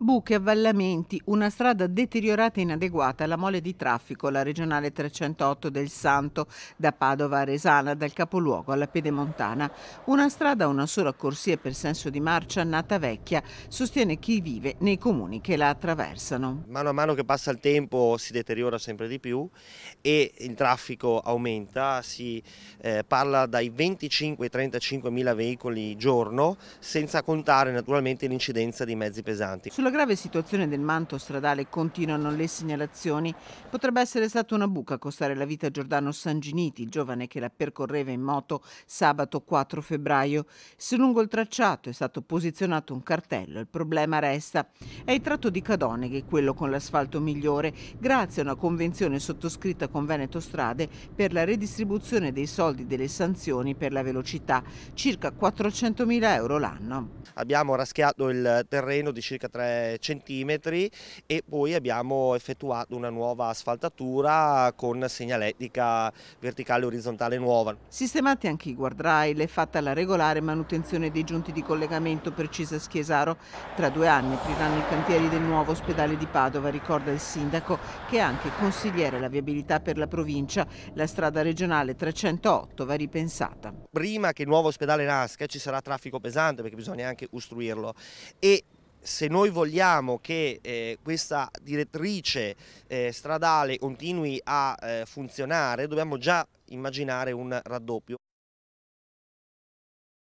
Buche, avvallamenti, una strada deteriorata e inadeguata alla mole di traffico, la regionale 308 del Santo, da Padova a Resana, dal capoluogo alla Pedemontana. Una strada a una sola corsia per senso di marcia, nata vecchia, sostiene chi vive nei comuni che la attraversano. Mano a mano che passa il tempo si deteriora sempre di più e il traffico aumenta, si eh, parla dai 25 ai 35 mila veicoli giorno, senza contare naturalmente l'incidenza di mezzi pesanti. Sulla sulla grave situazione del manto stradale continuano le segnalazioni. Potrebbe essere stata una buca a costare la vita a Giordano Sanginiti, il giovane che la percorreva in moto sabato 4 febbraio. Se lungo il tracciato è stato posizionato un cartello, il problema resta. È il tratto di Cadoneghe quello con l'asfalto migliore, grazie a una convenzione sottoscritta con Veneto Strade per la redistribuzione dei soldi delle sanzioni per la velocità, circa 400.000 euro l'anno. Abbiamo raschiato il terreno di circa 3 centimetri e poi abbiamo effettuato una nuova asfaltatura con segnalettica verticale e orizzontale nuova. Sistemati anche i guardrail e fatta la regolare manutenzione dei giunti di collegamento precisa Schiesaro. Tra due anni apriranno i cantieri del nuovo ospedale di Padova, ricorda il sindaco, che è anche consigliere la viabilità per la provincia. La strada regionale 308 va ripensata. Prima che il nuovo ospedale nasca ci sarà traffico pesante perché bisogna anche costruirlo e se noi vogliamo che eh, questa direttrice eh, stradale continui a eh, funzionare dobbiamo già immaginare un raddoppio.